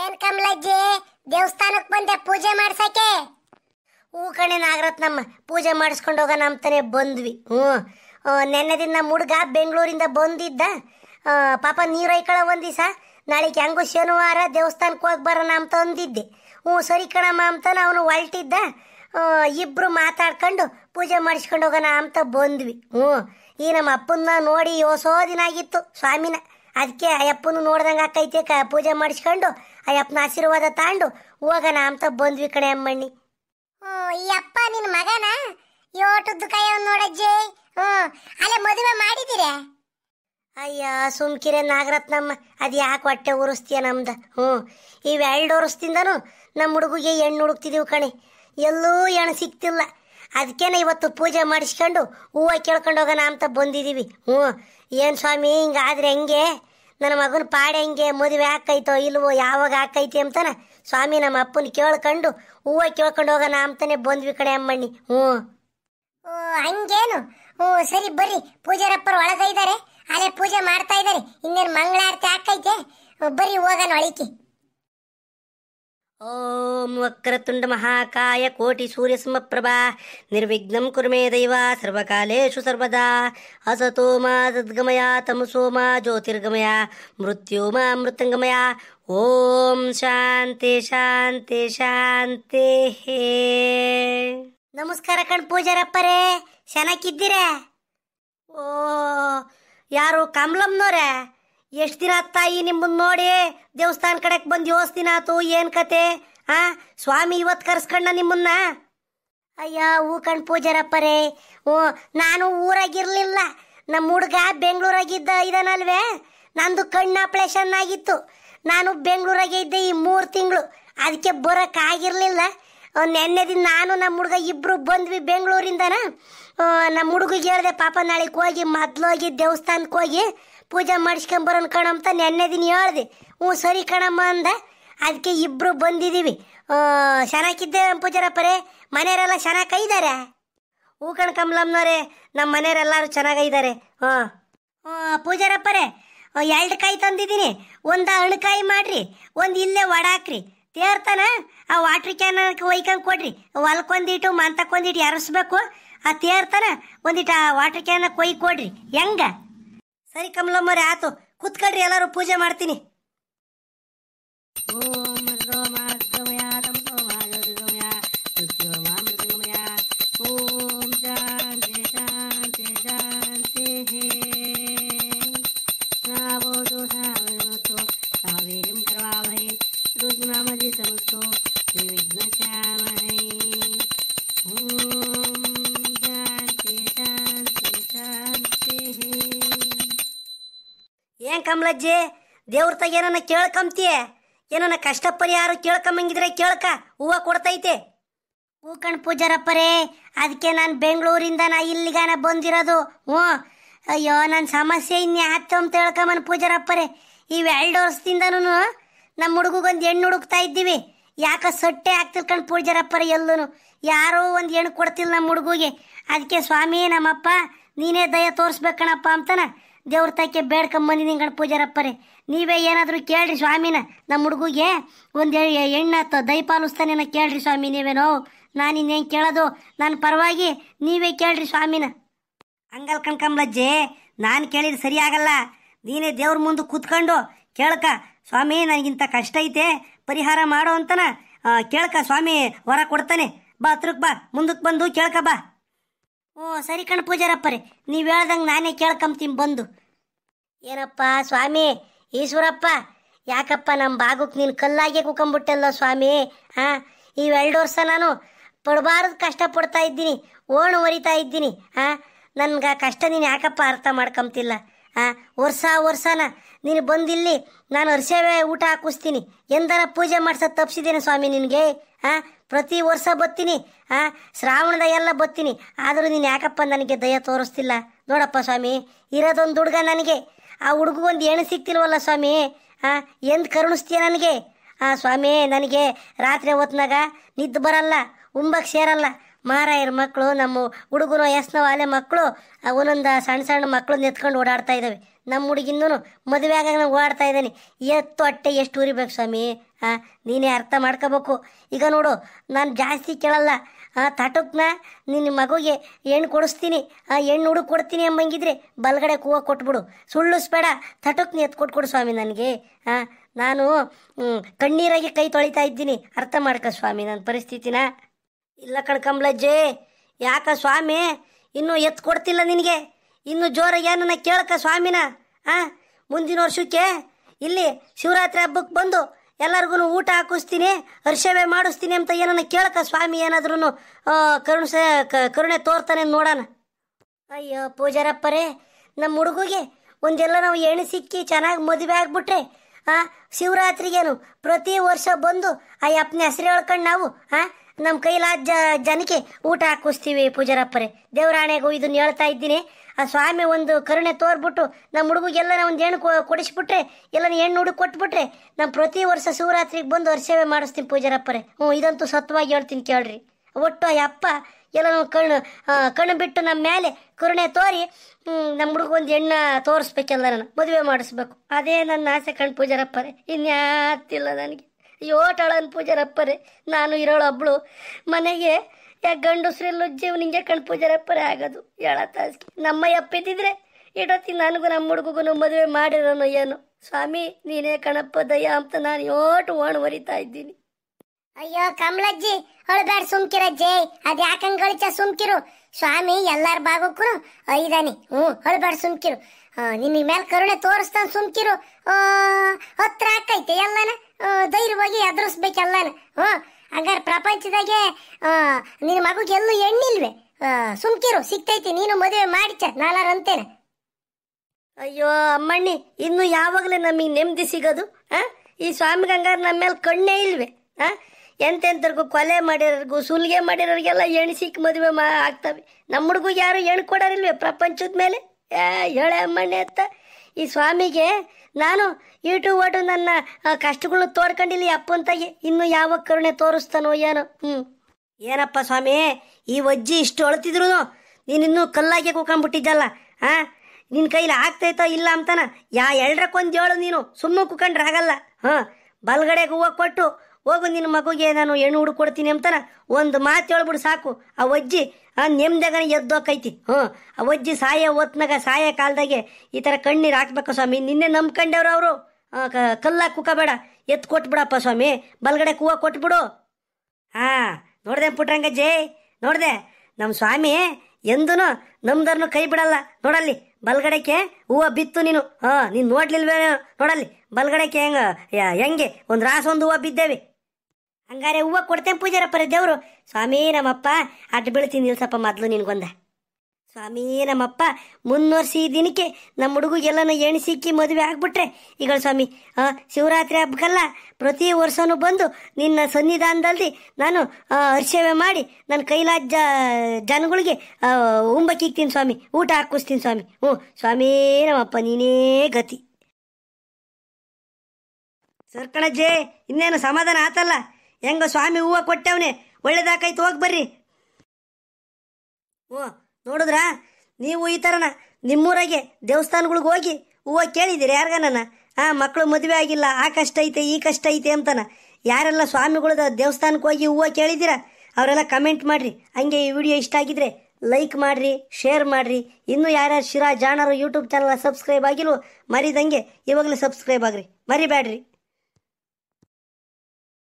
ಏನ್ ಕಮಲಜ್ಜಿ ದೇವಸ್ಥಾನಕ್ ಬಂದೆ ಪೂಜೆ ಮಾಡ್ಸಕ್ಕೆ ಹೂ ಕಣೆ ನಾಗರತ್ನಮ್ಮ ಪೂಜೆ ಮಾಡಿಸ್ಕೊಂಡು ಹೋಗೋಣ ಅಂತಾನೆ ಬಂದ್ವಿ ಹ್ಞೂ ನೆನ್ನೆ ದಿನ ನಮ್ಮ ಹುಡುಗ ಬೆಂಗಳೂರಿಂದ ಬಂದಿದ್ದ ಪಾಪ ನೀರು ಐಕಳ ಒಂದಿಸ ನಾಳೆಗೆ ಹಂಗು ಶನಿವಾರ ದೇವಸ್ಥಾನಕ್ಕೆ ಹೋಗಿ ಬರೋಣ ಅಂತ ಅಂದಿದ್ದೆ ಹ್ಞೂ ಸರಿ ಕಣಮ್ಮ ಅಂತ ಅವನು ಹೊಲ್ಟಿದ್ದ ಇಬ್ರು ಮಾತಾಡ್ಕೊಂಡು ಪೂಜೆ ಮಾಡಿಸ್ಕೊಂಡು ಹೋಗೋಣ ಅಂತ ಬಂದ್ವಿ ಹ್ಞೂ ಈ ನಮ್ಮ ಅಪ್ಪನ್ನ ನೋಡಿ ಯೋಸೋ ದಿನ ಆಗಿತ್ತು ಸ್ವಾಮಿನ ಅದಕ್ಕೆ ಅಯ್ಯಪ್ಪನ ನೋಡ್ದಂಗೆ ಆಕೈತೆ ಕ ಪೂಜೆ ಮಾಡಿಸ್ಕೊಂಡು ಅಯ್ಯಪ್ಪನ ಆಶೀರ್ವಾದ ತಾಂಡು ಹೋಗೋಣ ಅಂತ ಬಂದ್ವಿ ಕಣೆ ಅಮ್ಮಣ್ಣಿ ಓ ಈ ಅಪ್ಪ ನಿನ್ನ ಮಗನ ಯೋಟದ್ದು ಕೈ ನೋಡಜ್ಜಿ ಹ್ಞೂ ಅಲ್ಲೇ ಮದುವೆ ಮಾಡಿದ್ದೀರ ಅಯ್ಯ ಸುಮ್ಕಿರೆ ನಾಗರತ್ನಮ್ಮ ಅದು ಯಾಕೆ ಹೊಟ್ಟೆ ಉರಿಸ್ತೀಯ ನಮ್ದು ಹ್ಞೂ ಇವೆರಡು ವರ್ಷದಿಂದನೂ ನಮ್ಮ ಹುಡುಗಿಗೆ ಹೆಣ್ಣು ಹುಡುಕ್ತಿದಿವ್ ಕಣೆ ಎಲ್ಲೂ ಹೆಣ್ಣು ಸಿಕ್ತಿಲ್ಲ ಅದಕ್ಕೇನೆ ಇವತ್ತು ಪೂಜೆ ಮಾಡಿಸ್ಕೊಂಡು ಹೂವು ಕೇಳ್ಕೊಂಡು ಹೋಗೋಣ ಅಂತ ಬಂದಿದ್ದೀವಿ ಹ್ಞೂ ಏನು ಸ್ವಾಮಿ ಹಿಂಗಾದ್ರೆ ಹೆಂಗೆ ನನ್ನ ಮಗನ ಪಾಡೆ ಹೆಂಗೆ ಮದುವೆ ಹಾಕೈತೋ ಇಲ್ವೋ ಯಾವಾಗ ಹಾಕೈತಿ ಅಂತಾನ ಸ್ವಾಮಿ ನಮ್ಮ ಅಪ್ಪನ ಕೇಳ್ಕೊಂಡು ಹೂವು ಕೇಳ್ಕೊಂಡು ಹೋಗೋಣ ಅಂತಾನೆ ಬಂದ್ವಿ ಕಣೆ ಅಮ್ಮಣ್ಣಿ ಹ್ಞೂ ಓ ಹಂಗೇನು ಹ್ಞೂ ಸರಿ ಬರ್ರಿ ಪೂಜಾರಪ್ಪರು ಇದ್ದಾರೆ ಅಲ್ಲೇ ಪೂಜೆ ಮಾಡ್ತಾ ಇದ್ದಾರೆ ಇನ್ನೇನು ಮಂಗಳಾರತಿ ಹಾಕೈತೆ ಬರ್ರಿ ಹೋಗೋಣ ಒಳಿತಿ ओम वक्रतुंड महाकाय कोटि सूर्य प्रभा निर्विघ्न कुर्मे दैवा सर्वकालेषु सर्वदा असतो मा तद्गमया तमसो मा ज्योतिर्गमया मृत्यो मृतंगमया ओम शांति शांति शांति ನಮಸ್ಕಾರ ಕಣ್ ಪೂಜಾರಪ್ಪರೇ ಚೆನ್ನಾಗಿದ್ದೀರಾ ಓ ಯಾರು ಕಮಲಮ್ನವ್ರೆ ಎಷ್ಟು ದಿನ ತಾಯಿ ನಿಮ್ಮನ್ನ ನೋಡಿ ದೇವಸ್ಥಾನ ಕಡೆಗೆ ಬಂದು ಯೋಸ್ತಿನ ಆತು ಏನು ಕತೆ ಆ ಸ್ವಾಮಿ ಇವತ್ತು ಕರ್ಸ್ಕೊಂಡ ನಿಮ್ಮನ್ನ ಅಯ್ಯ ಹೂ ಕಣ್ ಪೂಜಾರಪ್ಪರೇ ಓ ನಾನು ಊರಾಗಿರ್ಲಿಲ್ಲ ನಮ್ಮ ಹುಡುಗ ಬೆಂಗಳೂರಾಗಿದ್ದ ಇದನ್ನಲ್ವೇ ನಂದು ಕಣ್ಣ ಆಪ್ರೇಷನ್ ಆಗಿತ್ತು ನಾನು ಬೆಂಗಳೂರಾಗೆ ಇದ್ದೆ ಈ ಮೂರು ತಿಂಗಳು ಅದಕ್ಕೆ ಬರೋಕ್ಕಾಗಿರಲಿಲ್ಲ ನೆನ್ನೆ ದಿನ ನಾನು ನಮ್ಮ ಹುಡುಗ ಇಬ್ಬರು ಬಂದ್ವಿ ಬೆಂಗಳೂರಿಂದನ ನಮ್ಮ ಹುಡುಗಿಗೆ ಹೇಳಿದೆ ಪಾಪ ನಾಳೆಗೆ ಹೋಗಿ ಮೊದ್ಲು ಹೋಗಿ ದೇವಸ್ಥಾನಕ್ಕೆ ಹೋಗಿ ಪೂಜೆ ಮಾಡಿಸ್ಕೊಂಬರೋಣ ಕಣಂತ ನೆನ್ನೆ ದಿನ ಹೇಳ್ದೆ ಹ್ಞೂ ಸರಿ ಕಣಮ್ಮ ಅಂದ ಅದಕ್ಕೆ ಇಬ್ಬರು ಬಂದಿದ್ದೀವಿ ಚೆನ್ನಾಗಿದ್ದೆ ಪೂಜಾರಪ್ಪರೇ ಮನೆಯವರೆಲ್ಲ ಚೆನ್ನಾಗಿ ಇದ್ದಾರೆ ಹೂ ಕಣ್ ಕಮಲಮ್ಮನವರೇ ನಮ್ಮ ಮನೆಯವರೆಲ್ಲರೂ ಚೆನ್ನಾಗಿದ್ದಾರೆ ಹಾಂ ಪೂಜಾರಪ್ಪರೇ ಎರಡು ಕಾಯಿ ತಂದಿದ್ದೀನಿ ಒಂದು ಹಣ್ಕಾಯಿ ಮಾಡಿರಿ ಒಂದು ಇಲ್ಲೇ ಒಡಾಕ್ರಿ ತೇರ್ತಾನ ಆ ವಾಟ್ರ್ ಕ್ಯಾನ್ ಒಯ್ಕಂಗೆ ಕೊಡ್ರಿ ಹೊಲ್ಕೊಂದಿಟ್ಟು ಮಂತಕ್ಕೊಂದಿಟ್ಟು ಎರಸ್ಬೇಕು ಆ ತೇರ್ತಾನ ಒಂದಿಟ್ಟು ಆ ವಾಟ್ರ್ ಕ್ಯಾನ್ ಕೊಯ್ ಕೊಡ್ರಿ ಹೆಂಗ ಸರಿ ಕಮಲಮ್ಮರೇ ಆತು ಕೂತ್ಕೊಳ್ರಿ ಎಲ್ಲರೂ ಪೂಜೆ ಮಾಡ್ತೀನಿ ಏನ್ ಕಮಲಜ್ಜಿ ದೇವ್ರ ಏನನ್ನ ಕೇಳ್ಕಂಬ್ತೀಯ ಏನನ್ನ ಕಷ್ಟ ಪರಿಹಾರ ಕೇಳ್ಕಂಬಂಗಿದ್ರೆ ಕೇಳ್ಕ ಹೂವು ಕೊಡ್ತೈತೆ ಹೂ ಕಣ್ ಪೂಜಾರಪ್ಪರೇ ಅದಕ್ಕೆ ನಾನು ಬೆಂಗಳೂರಿಂದ ನಾ ಇಲ್ಲಿಗಾನ ಬಂದಿರೋದು ಹ್ಞೂ ಅಯ್ಯೋ ನನ್ನ ಸಮಸ್ಯೆ ಇನ್ಯಾತು ಅಂತ ಹೇಳ್ಕೊಂಬನ್ ಪೂಜಾರಪ್ಪರೇ ಎರಡು ವರ್ಷದಿಂದನೂ ನಮ್ಮ ಹುಡುಗಗೊಂದು ಹೆಣ್ಣು ಹುಡುಕ್ತಾ ಇದ್ದೀವಿ ಯಾಕ ಸೊಟ್ಟೆ ಹಾಕ್ತಿರ್ಕಂಡು ರೀ ಎಲ್ಲೂ ಯಾರೋ ಒಂದು ಹೆಣ್ಣು ಕೊಡ್ತಿಲ್ಲ ನಮ್ಮ ಹುಡುಗಿಗೆ ಅದಕ್ಕೆ ಸ್ವಾಮಿ ನಮ್ಮಪ್ಪ ನೀನೇ ದಯ ತೋರಿಸ್ಬೇಕಣಪ್ಪ ಅಂತನ ದೇವ್ರ ತಕ್ಕೆ ಬೇಡ್ಕೊಂಬಂದಿದ್ದೀನಿ ಗಣ ಪೂಜಾರಪ್ಪರೇ ನೀವೇ ಏನಾದರೂ ಕೇಳ್ರಿ ಸ್ವಾಮಿನ ನಮ್ಮ ಹುಡುಗಿಗೆ ಒಂದು ಹೆಣ್ಣಾತ ದಯಪಾಲಿಸ್ತಾನೇನ ಕೇಳ್ರಿ ಸ್ವಾಮಿ ನೀವೇನೋ ನಾನು ಇನ್ನೇನು ಕೇಳೋದು ನನ್ನ ಪರವಾಗಿ ನೀವೇ ಕೇಳ್ರಿ ಸ್ವಾಮಿನ ಹಂಗಲ್ ಕಣ್ಕಂಬ್ಲಜ್ಜಿ ನಾನು ಕೇಳಿದ್ರೆ ಸರಿಯಾಗಲ್ಲ ನೀನೇ ದೇವ್ರ ಮುಂದೆ ಕೂತ್ಕೊಂಡು ಕೇಳ್ಕ ಸ್ವಾಮಿ ನನಗಿಂತ ಕಷ್ಟ ಐತೆ ಪರಿಹಾರ ಮಾಡೋ ಅಂತನ ಕೇಳ್ಕ ಸ್ವಾಮಿ ಹೊರ ಕೊಡ್ತಾನೆ ಬಾ ಹತ್ರಕ್ಕೆ ಬಾ ಮುಂದಕ್ಕೆ ಬಂದು ಕೇಳ್ಕ ಬಾ ಹ್ಞೂ ಸರಿ ಕಣ ಪೂಜಾರಪ್ಪರೇ ನೀವು ಹೇಳ್ದಂಗೆ ನಾನೇ ಕೇಳ್ಕಂಬ್ತೀನಿ ಬಂದು ಏನಪ್ಪ ಸ್ವಾಮಿ ಈಶ್ವರಪ್ಪ ಯಾಕಪ್ಪ ನಮ್ಮ ಬಾಗುಕ್ ನೀನು ಕಲ್ಲಾಗೆ ಕುಕಂಬಿಟ್ಟಲ್ಲ ಸ್ವಾಮಿ ಹಾಂ ಇವೆರಡು ವರ್ಷ ನಾನು ಪಡಬಾರದು ಕಷ್ಟ ಪಡ್ತಾ ಇದ್ದೀನಿ ಓಣು ಒರಿತಾ ಇದ್ದೀನಿ ಹಾಂ ನನ್ಗೆ ಕಷ್ಟ ನೀನು ಯಾಕಪ್ಪ ಅರ್ಥ ಮಾಡ್ಕಂಬ್ತಿಲ್ಲ ಹಾಂ ವರ್ಷ ವರ್ಷನ ನೀನು ಬಂದಿಲ್ಲಿ ನಾನು ವರ್ಷವೇ ಊಟ ಹಾಕಿಸ್ತೀನಿ ಎಂದರ ಪೂಜೆ ಮಾಡ್ಸೋದು ತಪ್ಪಿಸಿದ್ದೀನಿ ಸ್ವಾಮಿ ನಿನಗೆ ಹಾಂ ಪ್ರತಿ ವರ್ಷ ಬತ್ತೀನಿ ಹಾಂ ಶ್ರಾವಣದ ಎಲ್ಲ ಬತ್ತೀನಿ ಆದರೂ ನೀನು ಯಾಕಪ್ಪ ನನಗೆ ದಯ ತೋರಿಸ್ತಿಲ್ಲ ನೋಡಪ್ಪ ಸ್ವಾಮಿ ಇರೋದೊಂದು ಹುಡುಗ ನನಗೆ ಆ ಹುಡುಗಗೊಂದು ಏನು ಸಿಗ್ತಿಲ್ವಲ್ಲ ಸ್ವಾಮಿ ಹಾಂ ಎಂದು ಕರುಣಿಸ್ತೀಯ ನನಗೆ ಹಾಂ ಸ್ವಾಮಿ ನನಗೆ ರಾತ್ರಿ ಹೊತ್ತಿನಾಗ ನಿದ್ದು ಬರಲ್ಲ ಉಂಬಕ್ಕೆ ಸೇರಲ್ಲ ಮಾರಾಯರ ಮಕ್ಕಳು ನಮ್ಮ ಹುಡುಗರು ಯಸ್ನ ಅಲೆ ಮಕ್ಕಳು ಒಂದೊಂದು ಸಣ್ಣ ಸಣ್ಣ ಮಕ್ಕಳು ನಿಂತ್ಕೊಂಡು ಓಡಾಡ್ತಾ ಇದ್ದಾವೆ ನಮ್ಮ ಹುಡುಗಿನೂ ಮದುವೆ ಆಗ ನಾನು ಓಡಾಡ್ತಾ ಇದ್ದೀನಿ ಎತ್ತು ಅಟ್ಟೆ ಎಷ್ಟು ಉರಿಬೇಕು ಸ್ವಾಮಿ ಹಾಂ ನೀನೇ ಅರ್ಥ ಮಾಡ್ಕೋಬೇಕು ಈಗ ನೋಡು ನಾನು ಜಾಸ್ತಿ ಕೇಳಲ್ಲ ಆ ತಟಕ್ನ ನಿನ್ನ ಮಗುಗೆ ಹೆಣ್ಣು ಕೊಡಿಸ್ತೀನಿ ಆ ಹೆಣ್ಣು ಹುಡುಗ ಕೊಡ್ತೀನಿ ಎಂಬಂಗಿದ್ರೆ ಬಲಗಡೆ ಕೂವ ಕೊಟ್ಬಿಡು ಸುಳ್ಳುಸ್ಬೇಡ ತಟಕ್ನ ಎತ್ತು ಕೊಟ್ಬಿಡು ಸ್ವಾಮಿ ನನಗೆ ಹಾಂ ನಾನು ಕಣ್ಣೀರಾಗಿ ಕೈ ತೊಳಿತಾ ಇದ್ದೀನಿ ಅರ್ಥ ಮಾಡ್ಕೋ ಸ್ವಾಮಿ ನನ್ನ ಪರಿಸ್ಥಿತಿನ ಇಲ್ಲ ಕಣ್ಕಂಬ್ಲಜ್ಜಿ ಯಾಕ ಸ್ವಾಮಿ ಇನ್ನೂ ಎತ್ತು ಕೊಡ್ತಿಲ್ಲ ನಿನಗೆ ಇನ್ನು ಜೋರಾಗಿ ಏನನ್ನ ಕೇಳಕ ಸ್ವಾಮಿನ ಆ ಮುಂದಿನ ವರ್ಷಕ್ಕೆ ಇಲ್ಲಿ ಶಿವರಾತ್ರಿ ಹಬ್ಬಕ್ಕೆ ಬಂದು ಎಲ್ಲರಿಗೂ ಊಟ ಹಾಕಿಸ್ತೀನಿ ಹರ್ಷವೇ ಮಾಡಿಸ್ತೀನಿ ಅಂತ ಏನನ್ನ ಕೇಳಕ ಸ್ವಾಮಿ ಏನಾದ್ರೂ ಕರುಣಿಸ ಕರುಣೆ ತೋರ್ತಾನೆ ನೋಡೋಣ ಅಯ್ಯೋ ಪೂಜಾರಪ್ಪರೇ ನಮ್ಮ ಹುಡುಗಿಗೆ ಒಂದೆಲ್ಲ ನಾವು ಎಣ್ಣೆ ಸಿಕ್ಕಿ ಚೆನ್ನಾಗಿ ಮದುವೆ ಆಗ್ಬಿಟ್ರೆ ಆ ಶಿವರಾತ್ರಿಗೇನು ಪ್ರತಿ ವರ್ಷ ಬಂದು ಆ ಅಪ್ಪನ ಹೆಸರು ಹೇಳ್ಕೊಂಡು ನಾವು ಆ ನಮ್ಮ ಕೈಲಾದ ಜನಕ್ಕೆ ಊಟ ಹಾಕಿಸ್ತೀವಿ ಪೂಜಾರಪ್ಪರೇ ದೇವರಾಣೆಗೂ ಇದನ್ನ ಹೇಳ್ತಾ ಇದ್ದೀನಿ ಆ ಸ್ವಾಮಿ ಒಂದು ಕರುಣೆ ತೋರ್ಬಿಟ್ಟು ನಮ್ಮ ಹುಡುಗಿಗೆಲ್ಲನ ಒಂದು ಹೆಣ್ಣು ಕೊಡಿಸ್ಬಿಟ್ರೆ ಎಲ್ಲನ ಹೆಣ್ಣು ಹುಡುಗಿ ಕೊಟ್ಬಿಟ್ರೆ ನಮ್ಮ ಪ್ರತಿ ವರ್ಷ ಶಿವರಾತ್ರಿಗೆ ಬಂದು ಅವ್ರ ಮಾಡಿಸ್ತೀನಿ ಪೂಜಾರಪ್ಪರೇ ಹ್ಞೂ ಇದಂತೂ ಸತ್ವಾಗಿ ಹೇಳ್ತೀನಿ ಕೇಳ್ರಿ ಒಟ್ಟು ಅಪ್ಪ ಎಲ್ಲ ಕಣ್ಣು ಕಣ್ಣು ಬಿಟ್ಟು ನಮ್ಮ ಮೇಲೆ ಕರುಣೆ ತೋರಿ ನಮ್ಮ ಒಂದು ಹೆಣ್ಣ ತೋರಿಸ್ಬೇಕೆಲ್ಲ ನಾನು ಮದುವೆ ಮಾಡಿಸ್ಬೇಕು ಅದೇ ನನ್ನ ಆಸೆ ಕಣ್ಣು ಪೂಜಾರಪ್ಪರೇ ಇನ್ಯಾತಿಲ್ಲ ನನಗೆ ಯೋಟಾಳನ್ ಪೂಜಾರಪ್ಪರೇ ನಾನು ಇರೋಳು ಒಬ್ಳು ಮನೆಗೆ ಯಾಕೆ ಗಂಡುಸ್ರಿಲ್ಲೂ ಜೀವ ನಿಂಗೆ ಕಣ್ ಪೂಜಾರಪ್ಪರೇ ಆಗೋದು ಹೇಳತ್ತಾಸ್ಕಿ ನಮ್ಮ ಇದ್ದಿದ್ರೆ ಇಡೋತಿ ನನಗೂ ನಮ್ಮ ಹುಡುಗಗೂ ಮದುವೆ ಮಾಡಿರೋನು ಏನು ಸ್ವಾಮಿ ನೀನೇ ಕಣಪ್ಪ ದಯ್ಯ ಅಂತ ನಾನು ಯೋಟು ಓಣ್ ಹೊರಿತಾ ಇದ್ದೀನಿ ಅಯ್ಯೋ ಕಮಲಜ್ಜಿ ಸುಮ್ಕಿರ ಜೈ ಅದ್ ಯಾಕಂಗ್ ಗಳಿಚ ಸುಮ್ಕಿರು ಸ್ವಾಮಿ ಎಲ್ಲಾರ ಬಾಗುಕ್ಕೂ ಐದಾನಿ ಹ್ಞೂ ಹೊಳಬ್ಯಾಡ್ ಸುಮ್ಕಿರು ನಿನ್ನ ಮೇಲೆ ಕರುಣೆ ತೋರಿಸ್ತಾನೆ ಸುಮ್ಕಿರು ಹತ್ರ ಹಾಕೈತೆ ಎಲ್ಲಾನ ಧೈರ್ಯವಾಗಿ ಎದುರಿಸ್ಬೇಕಲ್ಲ ಹಂಗಾರೆ ಪ್ರಪಂಚದಾಗೆ ನಿನ್ನ ಮಗುಗೆ ಎಲ್ಲೂ ಹೆಣ್ಣಿಲ್ವೆ ಸುಮ್ಕಿರು ಸಿಗ್ತೈತಿ ನೀನು ಮದುವೆ ಮಾಡಿಚ ನಾಲಾರ ಅಂತೇನೆ ಅಯ್ಯೋ ಅಮ್ಮಣ್ಣಿ ಇನ್ನು ಯಾವಾಗಲೇ ನಮಗೆ ನೆಮ್ಮದಿ ಸಿಗೋದು ಹಾ ಈ ಸ್ವಾಮಿ ಗಂಗಾರ ನಮ್ಮ ಮೇಲೆ ಕಣ್ಣೇ ಇಲ್ವೆ ಹಾ ಎಂತೆಂತರ್ಗು ಕೊಲೆ ಮಾಡಿರೋರ್ಗು ಸುಲಿಗೆ ಮಾಡಿರೋರಿಗೆಲ್ಲ ಎಣಿಸಿಕ್ ಸಿಕ್ಕಿ ಮದುವೆ ಮಾ ಆಗ್ತವೆ ನಮ್ಮ ಹುಡುಗು ಯಾರು ಹೆಣ್ಣು ಕೊಡೋರಿಲ್ವೇ ಪ್ರಪಂಚದ ಮೇಲೆ ಏ ಹೇಳ ಅಮ್ಮಣ್ಣಿ ಅತ್ತ ಈ ಸ್ವಾಮಿಗೆ ನಾನು ಈಟು ಓಟು ನನ್ನ ಕಷ್ಟಗಳು ತೋಡ್ಕೊಂಡಿಲ್ಲ ಅಪ್ಪಂತಾಗಿ ಇನ್ನು ಯಾವ ಕರುಣೆ ತೋರಿಸ್ತಾನೋ ಏನು ಹ್ಞೂ ಏನಪ್ಪ ಸ್ವಾಮಿ ಈ ಅಜ್ಜಿ ಇಷ್ಟು ಅಳ್ತಿದ್ರು ನೀನಿನ್ನೂ ಕಲ್ಲಾಗೆ ಕುಕೊಂಡ್ಬಿಟ್ಟಿದ್ದಲ್ಲ ಹಾಂ ನಿನ್ನ ಕೈಲಿ ಆಗ್ತೈತೋ ಇಲ್ಲ ಅಂತಾನ ಯಾ ಎಲ್ರಕ್ಕೊಂದು ಹೇಳು ನೀನು ಸುಮ್ಮನೆ ಕುಕೊಂಡ್ರೆ ಆಗಲ್ಲ ಹಾಂ ಬಲ್ಗಡೆಗೆ ಹೂವು ಕೊಟ್ಟು ಹೋಗು ನಿನ್ನ ಮಗುಗೆ ನಾನು ಹೆಣ್ಣು ಹುಡುಕೊಡ್ತೀನಿ ಕೊಡ್ತೀನಿ ಅಂತಾನ ಒಂದು ಮಾತು ಹೇಳ್ಬಿಡು ಸಾಕು ಆ ಒಜ್ಜಿ ಆ ನೆಮ್ಮದಿಯಾಗನ ಎದ್ದೋಕೈತಿ ಹ್ಞೂ ಆ ಒಜ್ಜಿ ಸಾಯ ಹೊತ್ನಾಗ ಸಾಯ ಕಾಲದಾಗೆ ಈ ಥರ ಕಣ್ಣೀರು ಹಾಕ್ಬೇಕು ಸ್ವಾಮಿ ನಿನ್ನೆ ನಂಬ್ಕೊಂಡವ್ರು ಅವರು ಕಲ್ಲಾ ಕುಕ್ಕಬೇಡ ಎತ್ತು ಕೊಟ್ಬಿಡಪ್ಪ ಸ್ವಾಮಿ ಬಲ್ಗಡೆ ಕೂವ ಕೊಟ್ಬಿಡು ಹಾಂ ನೋಡ್ದೆ ಪುಟ್ರಂಗ ಜೈ ನೋಡ್ದೆ ನಮ್ಮ ಸ್ವಾಮಿ ಎಂದೂ ನಮ್ದರ್ನು ಕೈ ಬಿಡಲ್ಲ ನೋಡಲ್ಲಿ ಬಲಗಡೆಕೆ ಹೂವು ಬಿತ್ತು ನೀನು ಹಾಂ ನೀನು ನೋಡ್ಲಿಲ್ವೇ ನೋಡಲ್ಲಿ ಬಲ್ಗಡೆಗೆ ಹೆಂಗೆ ಹೆಂಗೆ ಒಂದು ರಾಸ ಒಂದು ಹೂವು ಬಿದ್ದೇವೆ ಹಂಗಾರೆ ಹೂವು ಕೊಡ್ತೇನೆ ಪೂಜಾರಪ್ಪರ ದೇವರು ಸ್ವಾಮಿ ನಮ್ಮಪ್ಪ ಅಡ್ಡ ಬೀಳ್ತೀನಿ ನಿಲ್ಸಪ್ಪ ಮೊದಲು ನಿನ್ಗೊಂದ ಸ್ವಾಮಿ ನಮ್ಮಪ್ಪ ಮುನ್ನೂರ್ಸಿ ದಿನಕ್ಕೆ ನಮ್ಮ ಹುಡುಗು ಎಲ್ಲನೂ ಎಣಿಸಿಕ್ಕಿ ಮದುವೆ ಆಗ್ಬಿಟ್ರೆ ಈಗ ಸ್ವಾಮಿ ಶಿವರಾತ್ರಿ ಹಬ್ಬಕ್ಕಲ್ಲ ಪ್ರತಿ ವರ್ಷವೂ ಬಂದು ನಿನ್ನ ಸನ್ನಿಧಾನದಲ್ಲಿ ನಾನು ಹರ್ಷವೆ ಮಾಡಿ ನನ್ನ ಕೈಲಾದ ಜನಗಳಿಗೆ ಉಂಬಕ್ಕಿಕ್ತೀನಿ ಸ್ವಾಮಿ ಊಟ ಹಾಕಿಸ್ತೀನಿ ಸ್ವಾಮಿ ಹ್ಞೂ ಸ್ವಾಮಿ ನಮ್ಮಪ್ಪ ನೀನೇ ಗತಿ ಸರ್ಕಣಜ್ಜೆ ಇನ್ನೇನು ಸಮಾಧಾನ ಆತಲ್ಲ ಹೆಂಗ ಸ್ವಾಮಿ ಹೂವು ಕೊಟ್ಟವನೆ ಒಳ್ಳೇದಾಕೈತು ಹೋಗಿ ಬರ್ರಿ ಓ ನೋಡಿದ್ರಾ ನೀವು ಈ ಥರನ ನಿಮ್ಮೂರಾಗೆ ದೇವಸ್ಥಾನಗಳಿಗೆ ಹೋಗಿ ಹೂವು ಕೇಳಿದ್ದೀರಿ ಯಾರಿಗಾನ ಆ ಮಕ್ಕಳು ಮದುವೆ ಆಗಿಲ್ಲ ಆ ಕಷ್ಟ ಐತೆ ಈ ಕಷ್ಟ ಐತೆ ಅಂತನ ಯಾರೆಲ್ಲ ಸ್ವಾಮಿಗಳದ ದೇವಸ್ಥಾನಕ್ಕೆ ಹೋಗಿ ಹೂವು ಕೇಳಿದ್ದೀರಾ ಅವರೆಲ್ಲ ಕಮೆಂಟ್ ಮಾಡಿರಿ ಹಂಗೆ ಈ ವಿಡಿಯೋ ಇಷ್ಟ ಆಗಿದ್ರೆ ಲೈಕ್ ಮಾಡ್ರಿ ಶೇರ್ ಮಾಡಿರಿ ಇನ್ನೂ ಯಾರ್ಯಾರು ಶಿರಾ ಜಾಣರು ಯೂಟ್ಯೂಬ್ ಚಾನಲ್ ಸಬ್ಸ್ಕ್ರೈಬ್ ಆಗಿಲ್ವೋ ಮರಿದಂಗೆ ಇವಾಗಲೇ ಸಬ್ಸ್ಕ್ರೈಬ್ ಆಗ್ರಿ ಮರಿಬೇಡ್ರಿ